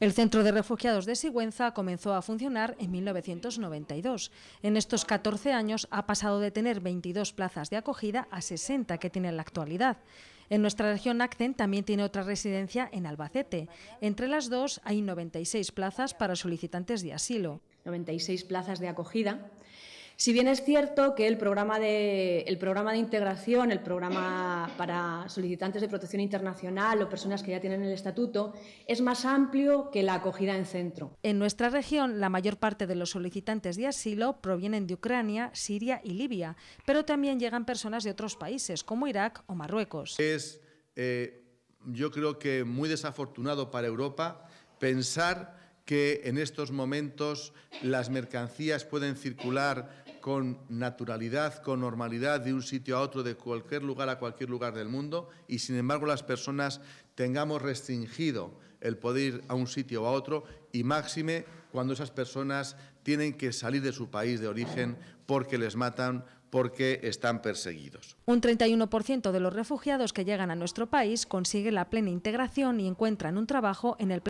El Centro de Refugiados de Sigüenza comenzó a funcionar en 1992. En estos 14 años ha pasado de tener 22 plazas de acogida a 60 que tiene en la actualidad. En nuestra región ACCEN también tiene otra residencia en Albacete. Entre las dos hay 96 plazas para solicitantes de asilo. 96 plazas de acogida si bien es cierto que el programa de, integración, el programa para solicitantes de protección internacional o personas que ya tienen el estatuto, es más amplio que la acogida en centro. En nuestra región, la mayor parte de los solicitantes de asilo provienen de Ucrania, Siria y Libia, pero también llegan personas de otros países como Irak o Marruecos. Es, eh, yo creo que muy desafortunado para Europa pensar que en estos momentos las mercancías pueden circular con naturalidad, con normalidad de un sitio a otro, de cualquier lugar a cualquier lugar del mundo, y sin embargo las personas tengamos restringido el poder ir a un sitio o a otro, y máxime cuando esas personas tienen que salir de su país de origen porque les matan, porque están perseguidos. Un 31% de los refugiados que llegan a nuestro país consigue la plena integración y encuentran un trabajo en el